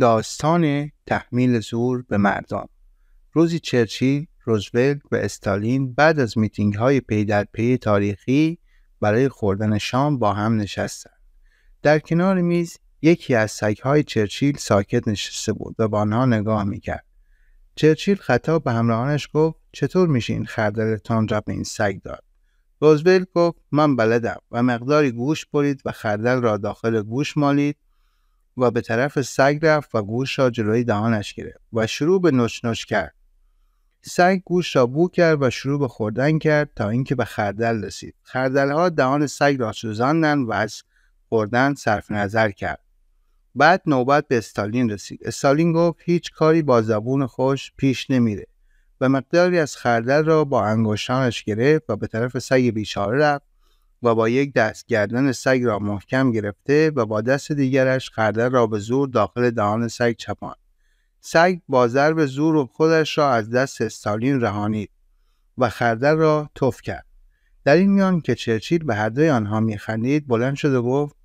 داستان تحمیل زور به مردم روزی چرچیل، روزولت و استالین بعد از میتینگ های پی در پی تاریخی برای خوردن شام با هم نشستند. در کنار میز یکی از های چرچیل ساکت نشسته بود و با آنها نگاه میکرد. چرچیل خطاب به همراهانش گفت چطور میشه این خردلتان را به این سگ داد؟ روزولت گفت من بلدم و مقداری گوش برید و خردل را داخل گوش مالید و به طرف سگ رفت و گوش را جلوی دهانش گرفت و شروع به نوش نوش کرد. سگ گوش را بو کرد و شروع به خوردن کرد تا اینکه به خردل رسید. خردل ها دهان سگ را سوزاندند و از خوردن صرف نظر کرد. بعد نوبت به استالین رسید. استالین گفت هیچ کاری با زبون خوش پیش نمیره و مقداری از خردل را با انگشتانش گرفت و به طرف سگ بیچاره رفت و با یک دست گردن سگ را محکم گرفته و با دست دیگرش خردر را به زور داخل دهان سگ چپاند سگ با ضرب زور و خودش را از دست استالین رهانید و خردر را تف کرد در این میان که چرچیل به هر دوی آنها میخندید بلند شد و گفت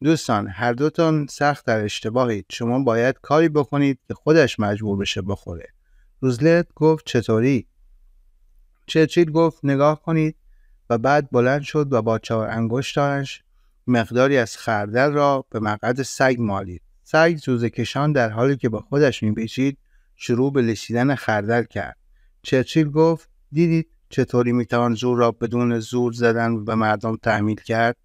دوستان هر دوتان سخت در اشتباهید شما باید کاری بکنید که خودش مجبور بشه بخوره روزلت گفت چطوری چرچیل گفت نگاه کنید و بعد بلند شد و با چهار انگشتانش مقداری از خردل را به مقعد سگ مالید سگ زوزه کشان در حالی که با خودش میپیچید شروع به لشیدن خردل کرد چرچیل گفت دیدید چطوری میتوان زور را بدون زور زدن به مردم تحمیل کرد